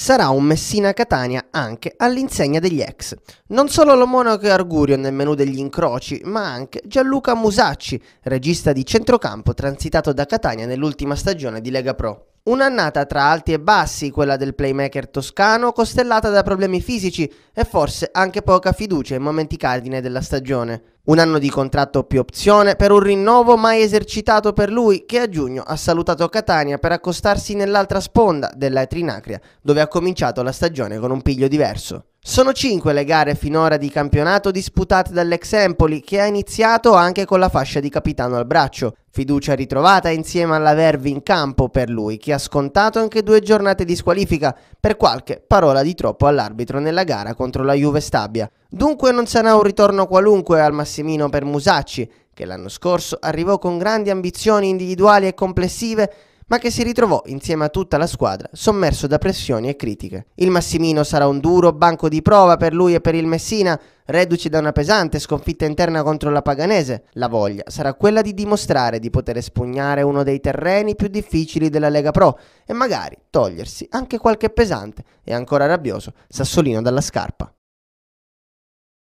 sarà un Messina-Catania anche all'insegna degli ex. Non solo lo monaco e Argurio nel menù degli incroci, ma anche Gianluca Musacci, regista di centrocampo transitato da Catania nell'ultima stagione di Lega Pro. Un'annata tra alti e bassi, quella del playmaker toscano, costellata da problemi fisici e forse anche poca fiducia in momenti cardine della stagione un anno di contratto più opzione per un rinnovo mai esercitato per lui che a giugno ha salutato Catania per accostarsi nell'altra sponda della Trinacria dove ha cominciato la stagione con un piglio diverso. Sono cinque le gare finora di campionato disputate dall'ex Empoli, che ha iniziato anche con la fascia di capitano al braccio. Fiducia ritrovata insieme alla Vervi in campo per lui, che ha scontato anche due giornate di squalifica per qualche parola di troppo all'arbitro nella gara contro la Juve Stabia. Dunque non sarà un ritorno qualunque al Massimino per Musacci, che l'anno scorso arrivò con grandi ambizioni individuali e complessive ma che si ritrovò insieme a tutta la squadra sommerso da pressioni e critiche. Il Massimino sarà un duro banco di prova per lui e per il Messina, reduci da una pesante sconfitta interna contro la Paganese. La voglia sarà quella di dimostrare di poter espugnare uno dei terreni più difficili della Lega Pro e magari togliersi anche qualche pesante e ancora rabbioso sassolino dalla scarpa.